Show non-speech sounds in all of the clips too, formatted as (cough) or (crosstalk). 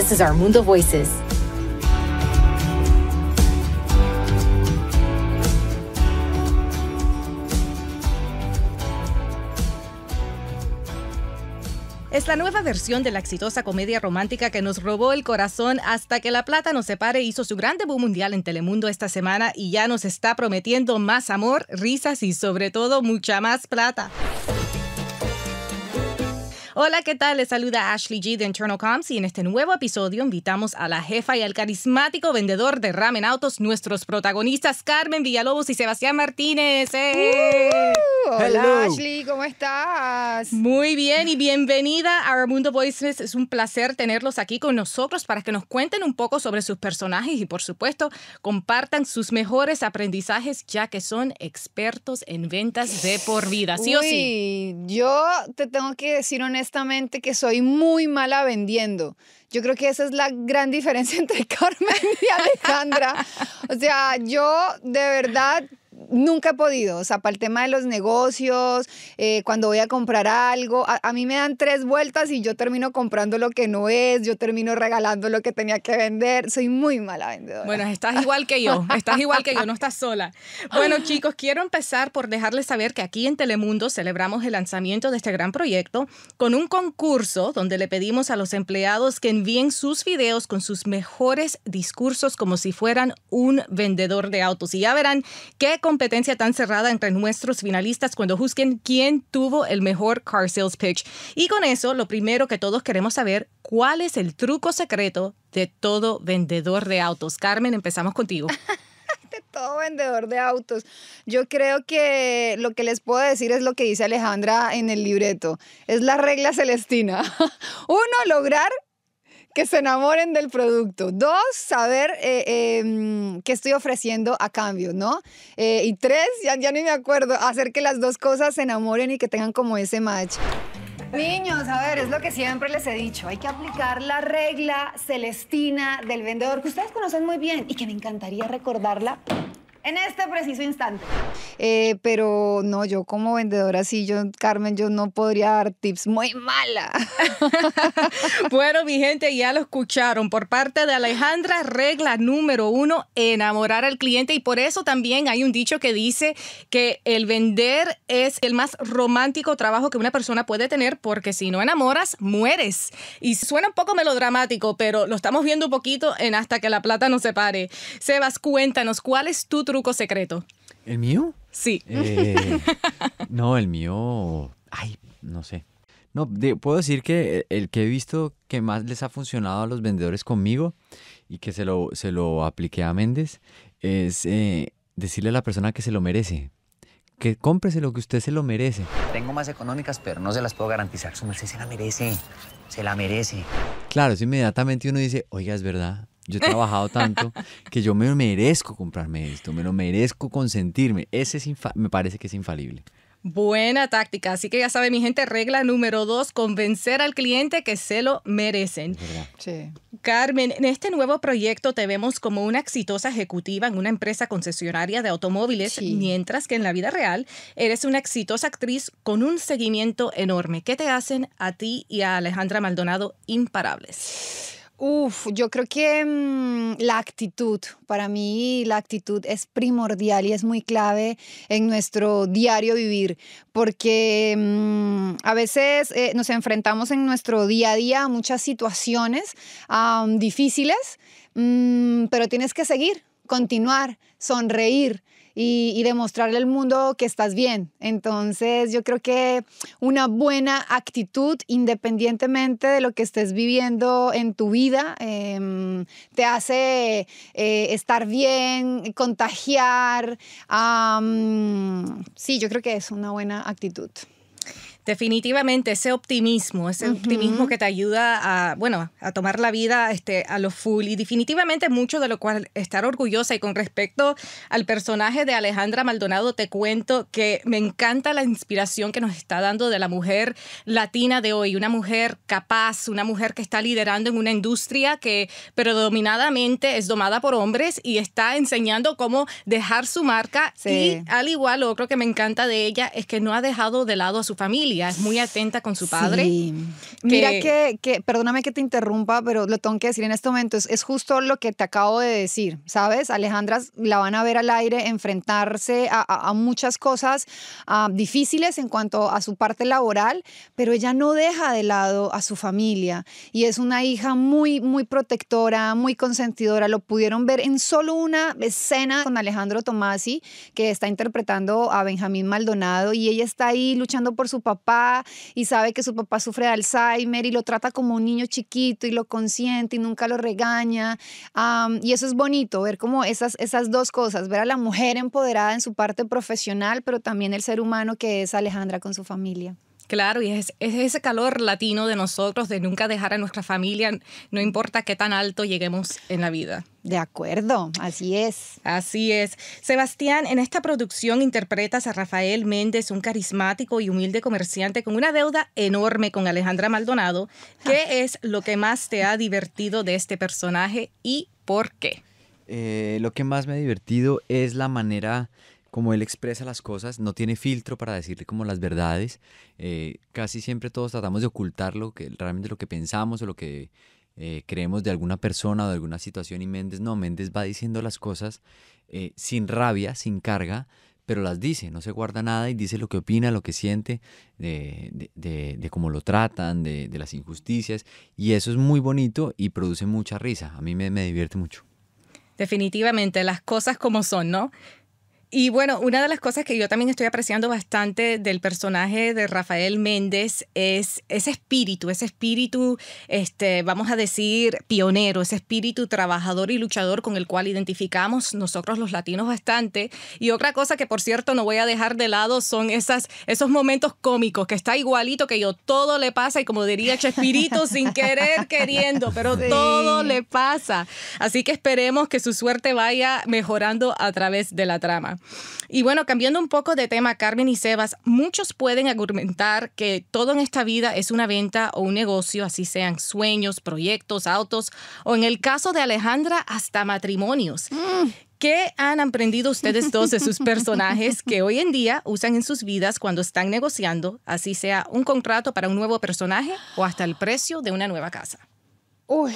This is Mundo Voices. Es la nueva versión de la exitosa comedia romántica que nos robó el corazón hasta que La Plata nos separe hizo su gran debut mundial en Telemundo esta semana y ya nos está prometiendo más amor, risas y sobre todo mucha más plata. Hola, ¿qué tal? Les saluda Ashley G de Internal Comms y en este nuevo episodio invitamos a la jefa y al carismático vendedor de ramen autos, nuestros protagonistas Carmen Villalobos y Sebastián Martínez. ¡Eh! Uh, hola Ashley, ¿cómo estás? Muy bien y bienvenida a Armundo Mundo Voices. Es un placer tenerlos aquí con nosotros para que nos cuenten un poco sobre sus personajes y por supuesto compartan sus mejores aprendizajes ya que son expertos en ventas de por vida, ¿sí o sí? Yo te tengo que decir honestamente que soy muy mala vendiendo. Yo creo que esa es la gran (laughs) diferencia entre Carmen y Alejandra. O sea, yo de verdad nunca he podido, o sea, para el tema de los negocios, eh, cuando voy a comprar algo, a, mí me dan tres vueltas y yo termino comprando lo que no es, yo termino regalando lo que tenía que vender, soy muy mala vendedora. Bueno, estás igual que yo, estás igual que yo, no estás sola. Bueno, (laughs) chicos, quiero empezar por dejarles saber que aquí en Telemundo celebramos el lanzamiento de este gran proyecto con un concurso donde le pedimos a los empleados que envíen sus videos con sus mejores discursos como si fueran un vendedor de autos y ya verán qué competencia tan cerrada entre nuestros finalistas cuando juzguen quién tuvo el mejor car sales pitch. Y con eso, lo primero que todos queremos saber, ¿cuál es el truco secreto de todo vendedor de autos? Carmen, empezamos contigo. (laughs) de todo vendedor de autos. Yo creo que lo que les puedo decir es lo que dice Alejandra en el libreto. Es la regla celestina. (laughs) Uno, lograr que se enamoren del producto. Dos, saber eh, em, qué estoy ofreciendo a cambio, ¿no? Eh, y tres, ya, ya ni me acuerdo, hacer que las dos cosas se enamoren y que tengan como ese match. Niños, a ver, es lo que siempre les he dicho. Hay que aplicar la regla celestina del vendedor, que ustedes conocen muy bien y que me encantaría recordarla en este preciso instante. Eh, pero no, yo como vendedora, sí, yo, Carmen, yo no podría dar tips muy mala. (laughs) bueno, mi gente, ya lo escucharon. Por parte de Alejandra, regla número uno, enamorar al cliente. Y por eso también hay un dicho que dice que el vender es el más romántico trabajo que una persona puede tener, porque si no enamoras, mueres. Y suena un poco melodramático, pero lo estamos viendo un poquito en hasta que la plata no se pare. Sebas, cuéntanos, ¿cuál es tu truco? secreto? ¿El mío? Sí. Eh, no, el mío. Ay, no sé. No, puedo decir que el que he visto que más les ha funcionado a los vendedores conmigo y que se lo, se lo apliqué a Méndez es eh, decirle a la persona que se lo merece. Que cómprese lo que usted se lo merece. Tengo más económicas, pero no se las puedo garantizar. Su merced se la merece. Se la merece. Claro, eso inmediatamente uno dice, oiga, es verdad, yo he trabajado tanto que yo me merezco comprarme esto, me lo merezco consentirme. Ese es me parece que es infalible. Buena táctica. Así que ya sabe, mi gente, regla número dos, convencer al cliente que se lo merecen. Sí. Carmen, en este nuevo proyecto te vemos como una exitosa ejecutiva en una empresa concesionaria de automóviles, mientras que en la vida real eres una exitosa actriz con un seguimiento enorme. ¿Qué te hacen a ti y a Alejandra Maldonado imparables? Uf, yo creo que mm, la actitud, para mí la actitud es primordial y es muy clave en nuestro diario vivir, porque mm, a veces eh, nos enfrentamos en nuestro día a día a muchas situaciones difíciles, mm, pero tienes que seguir, continuar, sonreír y, demostrarle al mundo que estás bien. Entonces yo creo que una buena actitud, independientemente de lo que estés viviendo en tu vida, em, te hace eh, estar bien, contagiar. sí, yo creo que es una buena actitud. Definitivamente ese optimismo, ese optimismo que te ayuda a, bueno, a tomar la vida este, a lo full y definitivamente mucho de lo cual estar orgullosa y con respecto al personaje de Alejandra Maldonado te cuento que me encanta la inspiración que nos está dando de la mujer latina de hoy, una mujer capaz, una mujer que está liderando en una industria que predominadamente es domada por hombres y está enseñando cómo dejar su marca y al igual lo otro que me encanta de ella es que no ha dejado de lado a su familia es muy atenta con su padre. Mira que, perdóname que te interrumpa, pero lo tengo que decir en este momento, es, justo lo que te acabo de decir, ¿sabes? Alejandra la van a ver al aire enfrentarse a, muchas cosas ah, difíciles en cuanto a su parte laboral, pero ella no deja de lado a su familia y es una hija muy, muy protectora, muy consentidora. Lo pudieron ver en solo una escena con Alejandro Tomasi, que está interpretando a Benjamín Maldonado y ella está ahí luchando por su papá y sabe que su papá sufre de Alzheimer y lo trata como un niño chiquito y lo consiente y nunca lo regaña. y eso es bonito, ver como esas, esas dos cosas, ver a la mujer empoderada en su parte profesional, pero también el ser humano que es Alejandra con su familia. Claro, y es, ese calor latino de nosotros de nunca dejar a nuestra familia, no importa qué tan alto lleguemos en la vida. De acuerdo, así es. Así es. Sebastián, en esta producción interpretas a Rafael Méndez, un carismático y humilde comerciante con una deuda enorme con Alejandra Maldonado. ¿Qué ah. es lo que más te ha divertido de este personaje y por qué? Eh, lo que más me ha divertido es la manera como él expresa las cosas, no tiene filtro para decirle como las verdades. Eh, casi siempre todos tratamos de ocultar lo que, realmente lo que pensamos o lo que eh, creemos de alguna persona o de alguna situación y Méndez no, Méndez va diciendo las cosas eh, sin rabia, sin carga, pero las dice, no se guarda nada y dice lo que opina, lo que siente, de, cómo lo tratan, de, las injusticias y eso es muy bonito y produce mucha risa, a mí me, me divierte mucho. Definitivamente, las cosas como son, ¿no? Y bueno, una de las cosas que yo también estoy apreciando bastante del personaje de Rafael Méndez es ese espíritu, ese espíritu, este, vamos a decir, pionero, ese espíritu trabajador y luchador con el cual identificamos nosotros los latinos bastante. Y otra cosa que, por cierto, no voy a dejar de lado son esas, esos momentos cómicos, que está igualito que yo, todo le pasa y como diría Chespirito, sin querer, queriendo, pero todo le pasa. Así que esperemos que su suerte vaya mejorando a través de la trama. Y bueno, cambiando un poco de tema, Carmen y Sebas, muchos pueden argumentar que todo en esta vida es una venta o un negocio, así sean sueños, proyectos, autos, o en el caso de Alejandra, hasta matrimonios. Mm. ¿Qué han aprendido ustedes dos de sus personajes que hoy en día usan en sus vidas cuando están negociando, así sea un contrato para un nuevo personaje o hasta el precio de una nueva casa? Uy,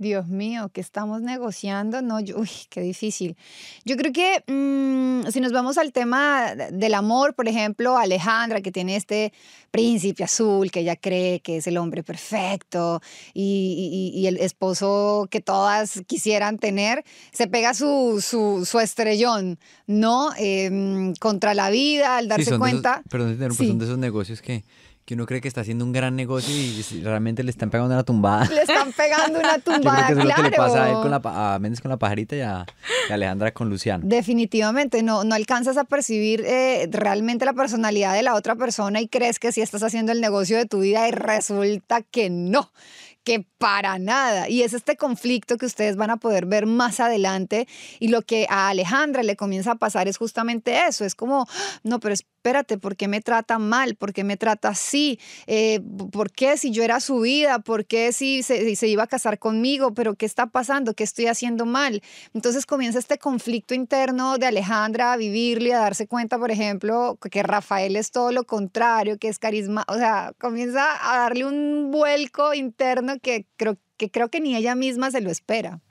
Dios mío, ¿qué estamos negociando? No, uy, qué difícil. Yo creo que mm, si nos vamos al tema del amor, por ejemplo, Alejandra, que tiene este príncipe azul, que ella cree que es el hombre perfecto y, el esposo que todas quisieran tener, se pega su, su, estrellón, ¿no? Em, contra la vida, al darse cuenta. perdón, de esos negocios que que uno cree que está haciendo un gran negocio y realmente le están pegando una tumbada. Le están pegando una tumbada, (laughs) claro. Es lo que le pasa a, él con la, a Méndez con la pajarita y a, Alejandra con Luciano. Definitivamente, no, no alcanzas a percibir eh, realmente la personalidad de la otra persona y crees que sí estás haciendo el negocio de tu vida y resulta que no que para nada. Y es este conflicto que ustedes van a poder ver más adelante. Y lo que a Alejandra le comienza a pasar es justamente eso. Es como, ah, no, pero es espérate, ¿por qué me trata mal? ¿Por qué me trata así? Eh, ¿Por qué si yo era su vida? ¿Por qué si se, iba a casar conmigo? ¿Pero qué está pasando? ¿Qué estoy haciendo mal? Entonces comienza este conflicto interno de Alejandra a vivirle, a darse cuenta, por ejemplo, que Rafael es todo lo contrario, que es carisma, o sea, comienza a darle un vuelco interno que, creo que ni ella misma se lo espera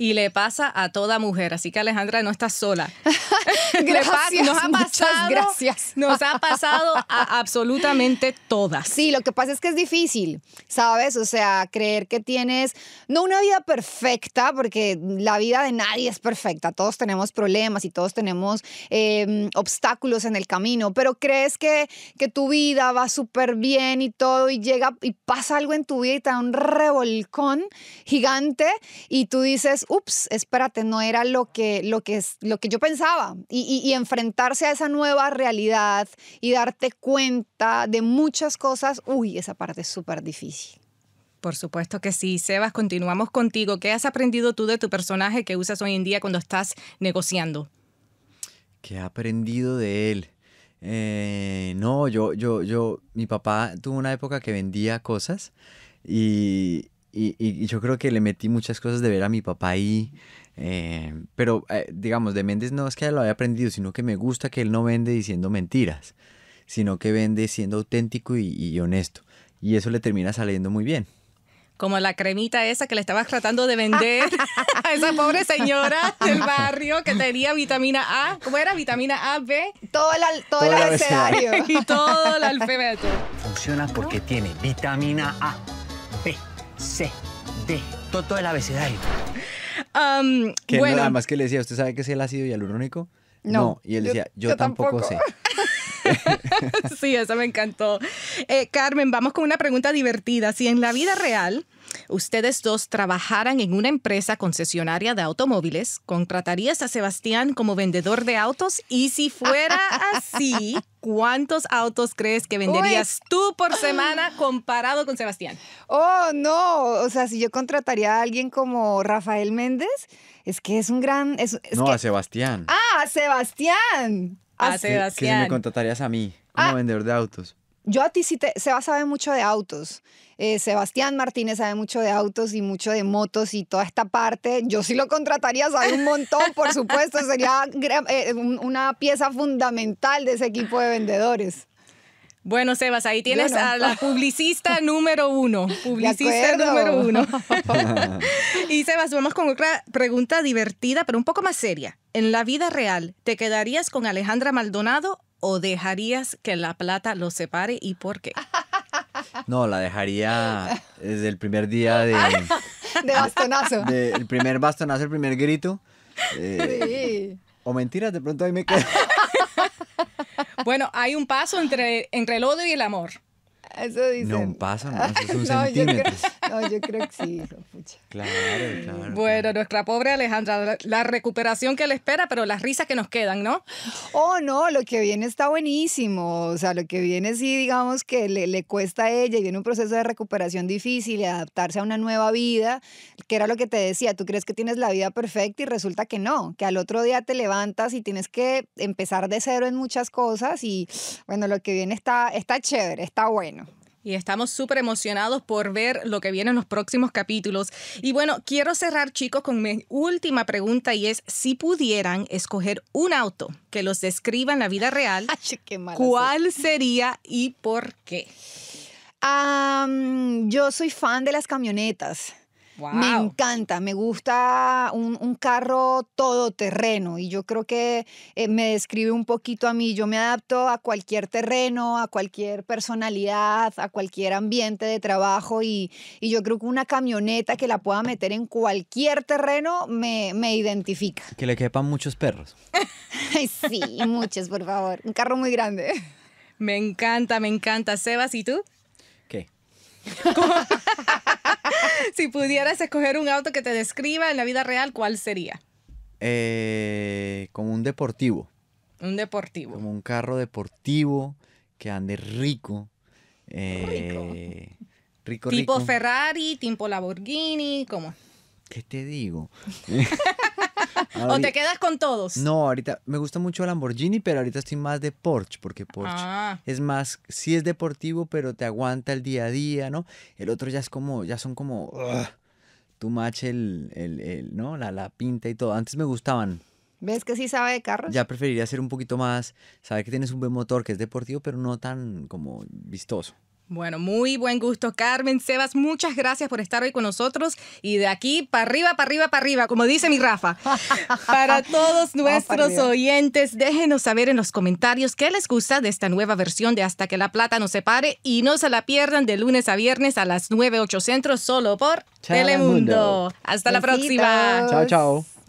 y le pasa a toda mujer. Así que Alejandra no está sola. (laughs) gracias, nos ha pasado, gracias. Nos ha pasado a absolutamente todas. Sí, lo que pasa es que es difícil, ¿sabes? O sea, creer que tienes, no una vida perfecta, porque la vida de nadie es perfecta. Todos tenemos problemas y todos tenemos em, obstáculos en el camino, pero crees que, que tu vida va súper bien y todo, y llega y pasa algo en tu vida y te da un revolcón gigante y tú dices, ups, espérate, no era lo que, lo que, lo que yo pensaba. Y, enfrentarse a esa nueva realidad y darte cuenta de muchas cosas, uy, esa parte es súper difícil. Por supuesto que sí. Sebas, continuamos contigo. ¿Qué has aprendido tú de tu personaje que usas hoy en día cuando estás negociando? ¿Qué he aprendido de él? Eh, no, yo, yo, yo, mi papá tuvo una época que vendía cosas y, y, yo creo que le metí muchas cosas de ver a mi papá ahí. Eh, pero, eh, digamos, de Méndez no es que lo haya aprendido, sino que me gusta que él no vende diciendo mentiras, sino que vende siendo auténtico y, honesto. Y eso le termina saliendo muy bien como la cremita esa que le estabas tratando de vender (laughs) a esa pobre señora del barrio que tenía vitamina A, ¿cómo era? Vitamina A, B. Todo el, todo, (laughs) y todo el alfabeto. Funciona porque tiene vitamina A C, D. Todo, el abecedario. que nada más que le decía, ¿usted sabe qué es el ácido hialurónico? No, no. Y él decía, yo, tampoco sé. (laughs) (laughs) sí, eso me encantó. Eh, Carmen, vamos con una pregunta divertida. Si en la vida real ustedes dos trabajaran en una empresa concesionaria de automóviles, ¿contratarías a Sebastián como vendedor de autos? Y si fuera así, ¿cuántos autos crees que venderías tú por semana comparado con Sebastián? Oh, no, o sea, si yo contrataría a alguien como Rafael Méndez, es que es un gran... no, a Sebastián. Ah, a Sebastián a ah, Sebastián. me contratarías a mí como ah. vendedor de autos. Yo a ti sí te... a sabe mucho de autos. Eh, Sebastián Martínez sabe mucho de autos y mucho de motos y toda esta parte. Yo sí lo contrataría, sabe un montón, por supuesto. Sería eh, una pieza fundamental de ese equipo de vendedores. Bueno, Sebas, ahí tienes a la publicista (laughs) número uno. Publicista número uno. (laughs) y Sebas, vamos con otra pregunta divertida, pero un poco más seria. En la vida real, ¿te quedarías con Alejandra Maldonado o dejarías que la plata los separe y por qué? No, la dejaría desde el primer día de... (laughs) de bastonazo. el primer bastonazo, el primer grito. Eh, sí. O mentiras, de pronto ahí me quedo. Bueno, hay un paso entre, entre el odio y el amor. Eso dice. No, un paso, no, eso es un (laughs) no, yo creo que sí, Claro, claro. Bueno, nuestra pobre Alejandra, la recuperación que le espera, pero las risas que nos quedan, ¿no? Oh, no, lo que viene está buenísimo. O sea, lo que viene sí, digamos que le, cuesta a ella y viene un proceso de recuperación difícil y adaptarse a una nueva vida, que era lo que te decía. Tú crees que tienes la vida perfecta y resulta que no, que al otro día te levantas y tienes que empezar de cero en muchas cosas. Y bueno, lo que viene está, está chévere, está bueno. Y estamos súper emocionados por ver lo que viene en los próximos capítulos. Y bueno, quiero cerrar chicos con mi última pregunta y es, si pudieran escoger un auto que los describa en la vida real, (laughs) ¿cuál sería y por qué? yo soy fan de las camionetas. Me encanta, me gusta un, carro todoterreno y yo creo que eh, me describe un poquito a mí. Yo me adapto a cualquier terreno, a cualquier personalidad, a cualquier ambiente de trabajo y, yo creo que una camioneta que la pueda meter en cualquier terreno me, me identifica. Que le quepan muchos perros. (laughs) sí, muchos, por favor. Un carro muy grande. Me encanta, me encanta. Sebas, ¿y tú? ¿Qué? ¿Cómo? (laughs) si pudieras escoger un auto que te describa en la vida real, ¿cuál sería? Eh, como un deportivo. Un deportivo. Como un carro deportivo que ande rico. Eh, rico. Rico, Tipo Ferrari, tipo Lamborghini, ¿cómo? ¿Qué te digo? (laughs) Ah, ¿O te quedas con todos? No, ahorita me gusta mucho Lamborghini, pero ahorita estoy más de Porsche, porque Porsche ah. es más, sí es deportivo, pero te aguanta el día a día, ¿no? El otro ya es como, ya son como, tu too el, ¿no? La, la pinta y todo. Antes me gustaban, ¿Ves que sí sabe de carros? Ya preferiría ser un poquito más, saber que tienes un buen motor, que es deportivo, pero no tan como vistoso. Bueno, muy buen gusto, Carmen. Sebas, muchas gracias por estar hoy con nosotros. Y de aquí, para arriba, para arriba, para arriba, como dice mi Rafa. (laughs) para todos nuestros oyentes, déjenos saber en los comentarios qué les gusta de esta nueva versión de Hasta que la Plata se separe. Y no se la pierdan de lunes a viernes a las 9, 8 centros, solo por Telemundo. Hasta la próxima. Chao, chao.